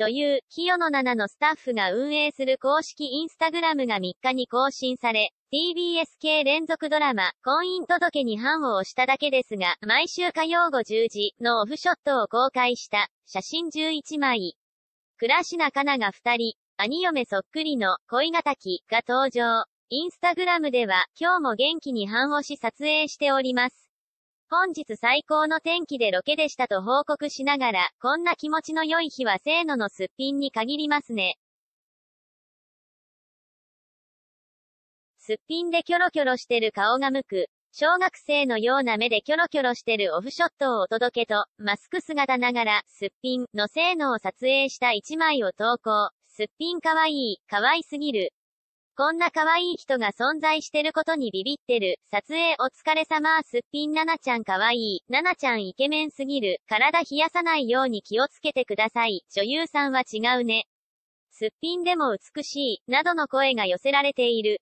女優、清野奈々のスタッフが運営する公式インスタグラムが3日に更新され、TBS 系連続ドラマ、婚姻届に判を押しただけですが、毎週火曜午10時のオフショットを公開した、写真11枚。倉科香奈が2人、兄嫁そっくりの恋がたきが登場。インスタグラムでは、今日も元気に半押し撮影しております。本日最高の天気でロケでしたと報告しながら、こんな気持ちの良い日はせーののすっぴんに限りますね。すっぴんでキョロキョロしてる顔が向く、小学生のような目でキョロキョロしてるオフショットをお届けと、マスク姿ながら、すっぴんの性能を撮影した一枚を投稿。すっぴんかわいい、かわいすぎる。こんな可愛い人が存在してることにビビってる。撮影お疲れ様すっぴんななちゃん可愛い。ななちゃんイケメンすぎる。体冷やさないように気をつけてください。女優さんは違うね。すっぴんでも美しい。などの声が寄せられている。